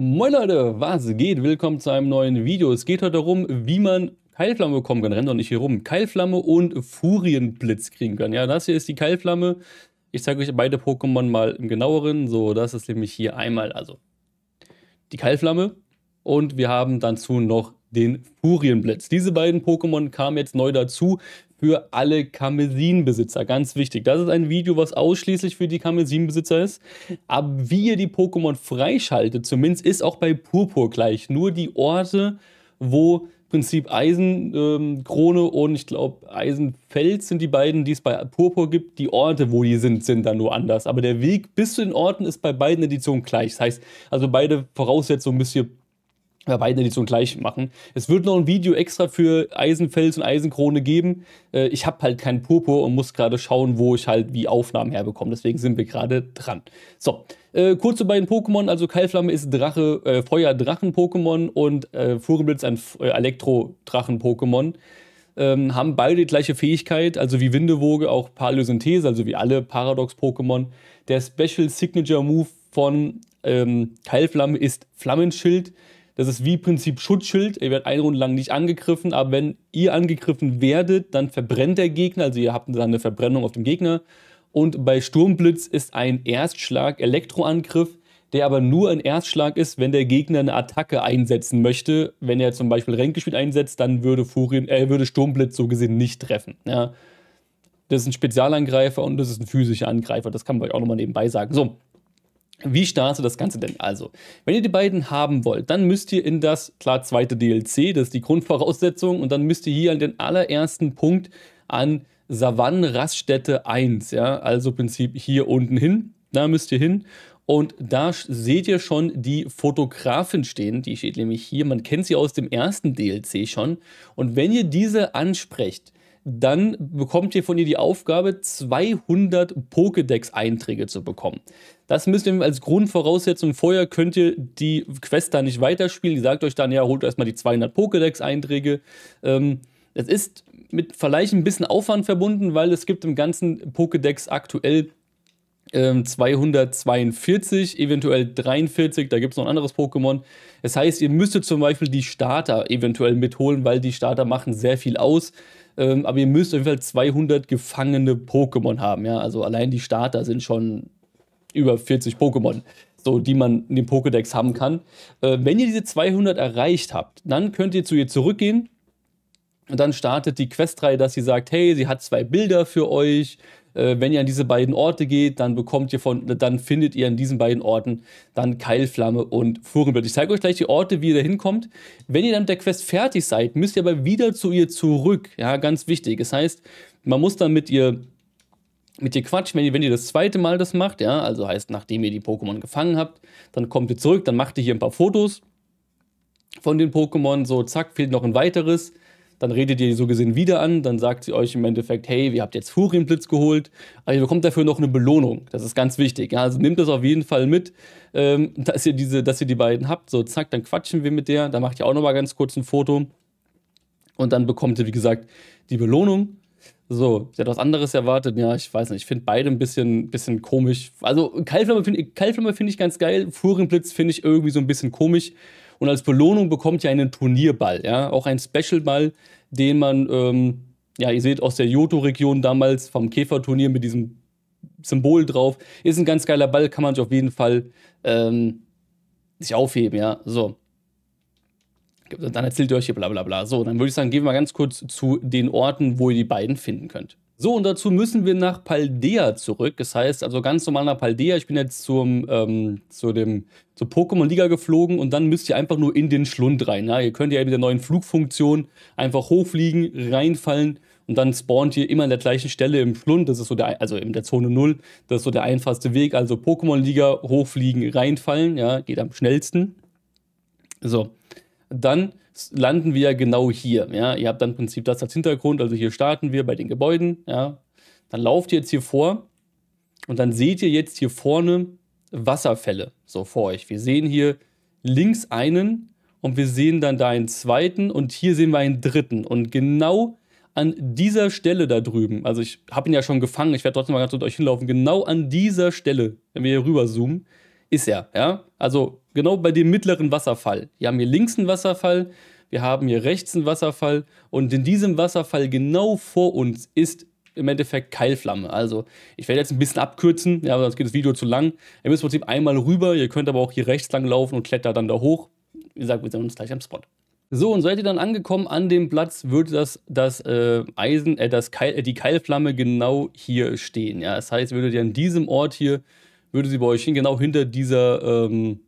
Moin Leute, was geht? Willkommen zu einem neuen Video. Es geht heute darum, wie man Keilflamme bekommen kann. Rennt doch nicht hier rum. Keilflamme und Furienblitz kriegen kann. Ja, das hier ist die Keilflamme. Ich zeige euch beide Pokémon mal im genaueren. So, das ist nämlich hier einmal also die Keilflamme. Und wir haben dazu noch den Furienblitz. Diese beiden Pokémon kamen jetzt neu dazu für alle Kamesin-Besitzer. Ganz wichtig. Das ist ein Video, was ausschließlich für die Kamesin-Besitzer ist. Aber wie ihr die Pokémon freischaltet, zumindest ist auch bei Purpur gleich. Nur die Orte, wo Prinzip Eisenkrone ähm, und ich glaube Eisenfels sind die beiden, die es bei Purpur gibt. Die Orte, wo die sind, sind dann nur anders. Aber der Weg bis zu den Orten ist bei beiden Editionen gleich. Das heißt, also beide Voraussetzungen müsst ihr bei beiden Editionen gleich machen. Es wird noch ein Video extra für Eisenfels und Eisenkrone geben. Äh, ich habe halt keinen Purpur und muss gerade schauen, wo ich halt wie Aufnahmen herbekomme. Deswegen sind wir gerade dran. So, äh, kurz zu beiden Pokémon. Also Keilflamme ist Drache, äh, Feuer-Drachen-Pokémon und äh, Fuhrenblitz ein äh, Elektro-Drachen-Pokémon. Ähm, haben beide die gleiche Fähigkeit, also wie Windewoge auch Paleosynthese, also wie alle Paradox-Pokémon. Der Special Signature Move von ähm, Keilflamme ist Flammenschild. Das ist wie im Prinzip Schutzschild. Ihr werdet eine Runde lang nicht angegriffen, aber wenn ihr angegriffen werdet, dann verbrennt der Gegner. Also ihr habt dann eine Verbrennung auf dem Gegner. Und bei Sturmblitz ist ein Erstschlag Elektroangriff, der aber nur ein Erstschlag ist, wenn der Gegner eine Attacke einsetzen möchte. Wenn er zum Beispiel Ränkespiel einsetzt, dann würde, Furien, äh, würde Sturmblitz so gesehen nicht treffen. Ja. Das ist ein Spezialangreifer und das ist ein physischer Angreifer. Das kann man euch auch nochmal nebenbei sagen. So, wie startet das Ganze denn also? Wenn ihr die beiden haben wollt, dann müsst ihr in das, klar, zweite DLC, das ist die Grundvoraussetzung, und dann müsst ihr hier an den allerersten Punkt an Savannenraststätte 1, ja, also Prinzip hier unten hin, da müsst ihr hin. Und da seht ihr schon die Fotografin stehen, die steht nämlich hier, man kennt sie aus dem ersten DLC schon. Und wenn ihr diese ansprecht, dann bekommt ihr von ihr die Aufgabe, 200 Pokédex-Einträge zu bekommen. Das müsst ihr als Grundvoraussetzung. Vorher könnt ihr die Quest da nicht weiterspielen. Die sagt euch dann, ja, holt erstmal die 200 Pokédex-Einträge. Ähm, es ist mit vielleicht ein bisschen Aufwand verbunden, weil es gibt im ganzen Pokédex aktuell ähm, 242, eventuell 43, da gibt es noch ein anderes Pokémon. Das heißt, ihr müsstet zum Beispiel die Starter eventuell mitholen, weil die Starter machen sehr viel aus. Ähm, aber ihr müsst auf jeden Fall 200 gefangene Pokémon haben. Ja? Also allein die Starter sind schon über 40 Pokémon, so, die man in dem Pokédex haben kann. Äh, wenn ihr diese 200 erreicht habt, dann könnt ihr zu ihr zurückgehen und dann startet die Questreihe, dass sie sagt, hey, sie hat zwei Bilder für euch. Äh, wenn ihr an diese beiden Orte geht, dann bekommt ihr von, dann findet ihr an diesen beiden Orten dann Keilflamme und Fuhrenblatt. Ich zeige euch gleich die Orte, wie ihr da hinkommt. Wenn ihr dann mit der Quest fertig seid, müsst ihr aber wieder zu ihr zurück. Ja, ganz wichtig. Das heißt, man muss dann mit ihr mit dir quatscht, wenn ihr, wenn ihr das zweite Mal das macht, ja, also heißt, nachdem ihr die Pokémon gefangen habt, dann kommt ihr zurück, dann macht ihr hier ein paar Fotos von den Pokémon, so zack, fehlt noch ein weiteres, dann redet ihr die so gesehen wieder an, dann sagt sie euch im Endeffekt, hey, ihr habt jetzt Furienblitz geholt, aber ihr bekommt dafür noch eine Belohnung. Das ist ganz wichtig. Ja, also nehmt das auf jeden Fall mit, ähm, dass, ihr diese, dass ihr die beiden habt. So, zack, dann quatschen wir mit der, dann macht ihr auch nochmal ganz kurz ein Foto und dann bekommt ihr, wie gesagt, die Belohnung. So, ich hätte was anderes erwartet. Ja, ich weiß nicht. Ich finde beide ein bisschen, bisschen komisch. Also, Keilflamme finde find ich ganz geil. Furienblitz finde ich irgendwie so ein bisschen komisch. Und als Belohnung bekommt ihr einen Turnierball, ja. Auch einen Specialball, den man, ähm, ja, ihr seht aus der Joto-Region damals vom Käferturnier mit diesem Symbol drauf. Ist ein ganz geiler Ball, kann man sich auf jeden Fall ähm, sich aufheben, ja. So dann erzählt ihr euch hier bla bla bla. So, dann würde ich sagen, gehen wir mal ganz kurz zu den Orten, wo ihr die beiden finden könnt. So, und dazu müssen wir nach Paldea zurück. Das heißt, also ganz normal nach Paldea. Ich bin jetzt zum, ähm, zu dem, zur Pokémon-Liga geflogen und dann müsst ihr einfach nur in den Schlund rein. Ja? Ihr könnt ja mit der neuen Flugfunktion einfach hochfliegen, reinfallen und dann spawnt ihr immer an der gleichen Stelle im Schlund. Das ist so der, also in der Zone 0, das ist so der einfachste Weg. Also Pokémon-Liga, hochfliegen, reinfallen, ja, geht am schnellsten. So dann landen wir genau hier. Ja? Ihr habt dann im Prinzip das als Hintergrund, also hier starten wir bei den Gebäuden. Ja? Dann lauft ihr jetzt hier vor und dann seht ihr jetzt hier vorne Wasserfälle so vor euch. Wir sehen hier links einen und wir sehen dann da einen zweiten und hier sehen wir einen dritten. Und genau an dieser Stelle da drüben, also ich habe ihn ja schon gefangen, ich werde trotzdem mal ganz mit euch hinlaufen, genau an dieser Stelle, wenn wir hier rüber zoomen, ist er. Ja? Also genau bei dem mittleren Wasserfall. Wir haben hier links einen Wasserfall, wir haben hier rechts einen Wasserfall und in diesem Wasserfall genau vor uns ist im Endeffekt Keilflamme. Also ich werde jetzt ein bisschen abkürzen, ja, sonst geht das Video zu lang. Ihr müsst im Prinzip einmal rüber, ihr könnt aber auch hier rechts lang laufen und klettert dann da hoch. Wie gesagt, wir sehen uns gleich am Spot. So, und seid ihr dann angekommen an dem Platz, würde das, das äh, Eisen, äh, das Keil, äh, die Keilflamme genau hier stehen. Ja? Das heißt, würdet ihr an diesem Ort hier, würde sie bei euch hin, genau hinter dieser ähm,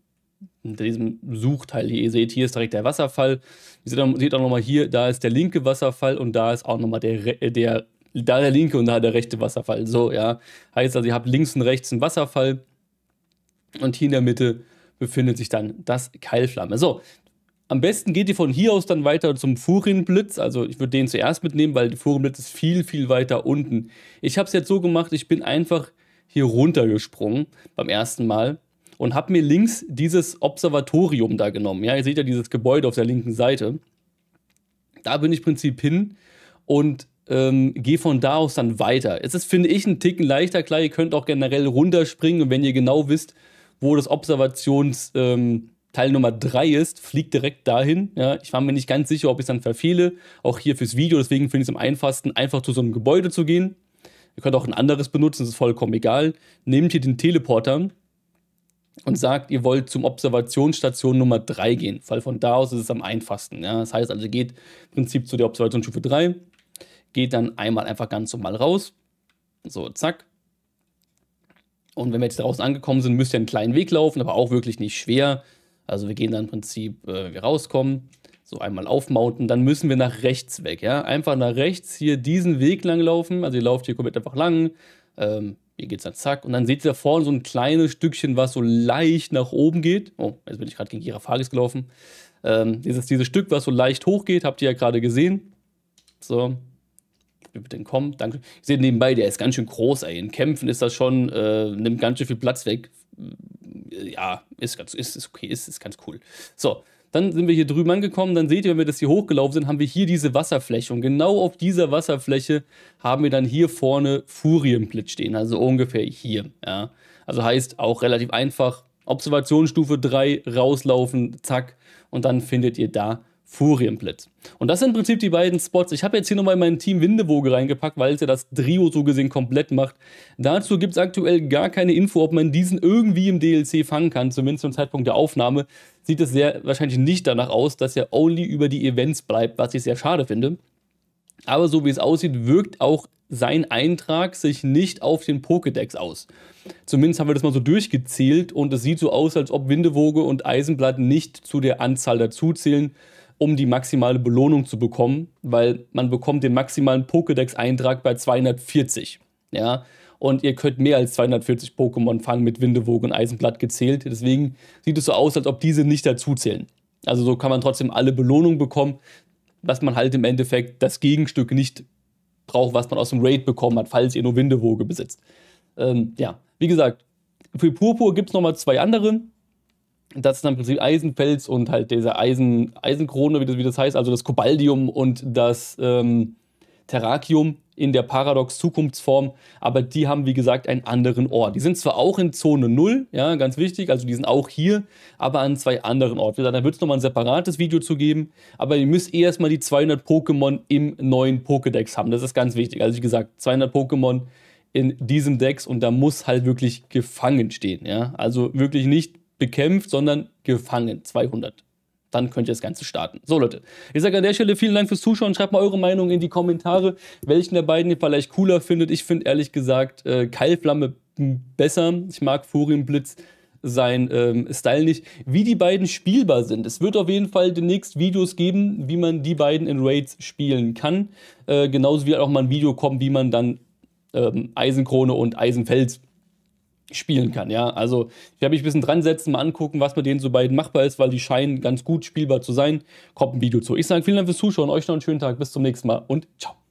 hinter diesem Suchteil hier, ihr seht, hier ist direkt der Wasserfall. Ihr seht auch, auch nochmal hier, da ist der linke Wasserfall und da ist auch nochmal der, der, da der linke und da der rechte Wasserfall. So, ja. Heißt also, ihr habt links und rechts einen Wasserfall und hier in der Mitte befindet sich dann das Keilflamme. So, am besten geht ihr von hier aus dann weiter zum Furienblitz. Also ich würde den zuerst mitnehmen, weil der Furienblitz ist viel, viel weiter unten. Ich habe es jetzt so gemacht, ich bin einfach hier runtergesprungen beim ersten Mal und habe mir links dieses Observatorium da genommen. Ja, ihr seht ja dieses Gebäude auf der linken Seite. Da bin ich im Prinzip hin und ähm, gehe von da aus dann weiter. Es ist, finde ich, ein Ticken leichter. Klar, ihr könnt auch generell runterspringen und wenn ihr genau wisst, wo das Observationsteil ähm, Nummer 3 ist, fliegt direkt dahin. Ja, ich war mir nicht ganz sicher, ob ich es dann verfehle. Auch hier fürs Video, deswegen finde ich es am einfachsten, einfach zu so einem Gebäude zu gehen. Ihr könnt auch ein anderes benutzen, das ist vollkommen egal. Nehmt hier den Teleporter und sagt, ihr wollt zum Observationsstation Nummer 3 gehen, weil von da aus ist es am einfachsten. Ja? Das heißt also, ihr geht im Prinzip zu der Observationsstufe 3, geht dann einmal einfach ganz normal raus. So, zack. Und wenn wir jetzt draußen angekommen sind, müsst ihr einen kleinen Weg laufen, aber auch wirklich nicht schwer. Also wir gehen dann im Prinzip, äh, wir rauskommen, so einmal aufmounten, dann müssen wir nach rechts weg. Ja? Einfach nach rechts hier diesen Weg lang laufen. Also ihr lauft hier komplett einfach lang. Ähm, hier geht's dann zack. Und dann seht ihr da vorne so ein kleines Stückchen, was so leicht nach oben geht. Oh, jetzt bin ich gerade gegen Girafaris gelaufen. Ähm, dieses, dieses Stück, was so leicht hoch geht, habt ihr ja gerade gesehen. So. Wie wird denn kommen? Danke. Ich sehe nebenbei, der ist ganz schön groß, ey. In Kämpfen ist das schon, äh, nimmt ganz schön viel Platz weg. Ja, ist ganz, ist, ist okay, ist, ist ganz cool. So, dann sind wir hier drüben angekommen. Dann seht ihr, wenn wir das hier hochgelaufen sind, haben wir hier diese Wasserfläche. Und genau auf dieser Wasserfläche haben wir dann hier vorne Furienblitz stehen. Also ungefähr hier. Ja. Also heißt auch relativ einfach. Observationsstufe 3 rauslaufen, zack. Und dann findet ihr da Furienblitz. Und das sind im Prinzip die beiden Spots. Ich habe jetzt hier nochmal mein Team Windewoge reingepackt, weil es ja das Trio so gesehen komplett macht. Dazu gibt es aktuell gar keine Info, ob man diesen irgendwie im DLC fangen kann. Zumindest zum Zeitpunkt der Aufnahme sieht es sehr wahrscheinlich nicht danach aus, dass er only über die Events bleibt, was ich sehr schade finde. Aber so wie es aussieht, wirkt auch sein Eintrag sich nicht auf den Pokédex aus. Zumindest haben wir das mal so durchgezählt und es sieht so aus, als ob Windewoge und Eisenblatt nicht zu der Anzahl dazuzählen um die maximale Belohnung zu bekommen, weil man bekommt den maximalen Pokédex-Eintrag bei 240. Ja, und ihr könnt mehr als 240 Pokémon fangen mit Windewogen und Eisenblatt gezählt. Deswegen sieht es so aus, als ob diese nicht dazu zählen. Also so kann man trotzdem alle Belohnungen bekommen, dass man halt im Endeffekt das Gegenstück nicht braucht, was man aus dem Raid bekommen hat, falls ihr nur Windewoge besitzt. Ähm, ja, wie gesagt, für Purpur gibt es nochmal zwei andere das ist dann im Prinzip Eisenfels und halt diese Eisen, Eisenkrone, wie das, wie das heißt, also das Kobaldium und das ähm, Terrakium in der Paradox-Zukunftsform, aber die haben, wie gesagt, einen anderen Ort. Die sind zwar auch in Zone 0, ja, ganz wichtig, also die sind auch hier, aber an zwei anderen Orten. Da wird es nochmal ein separates Video zu geben, aber ihr müsst eh erstmal die 200 Pokémon im neuen Pokédex haben, das ist ganz wichtig. Also wie gesagt, 200 Pokémon in diesem Dex und da muss halt wirklich gefangen stehen, ja. Also wirklich nicht bekämpft, sondern gefangen. 200. Dann könnt ihr das Ganze starten. So, Leute. Ich sage an der Stelle vielen Dank fürs Zuschauen. Schreibt mal eure Meinung in die Kommentare, welchen der beiden ihr vielleicht cooler findet. Ich finde ehrlich gesagt äh, Keilflamme besser. Ich mag Furienblitz sein ähm, Style nicht, wie die beiden spielbar sind. Es wird auf jeden Fall demnächst Videos geben, wie man die beiden in Raids spielen kann. Äh, genauso wie auch mal ein Video kommen, wie man dann ähm, Eisenkrone und Eisenfels spielen kann. Ja, also ich werde mich ein bisschen dran setzen, mal angucken, was mit denen so beiden machbar ist, weil die scheinen ganz gut spielbar zu sein. Kommt ein Video zu. Ich sage vielen Dank fürs Zuschauen, euch noch einen schönen Tag, bis zum nächsten Mal und ciao.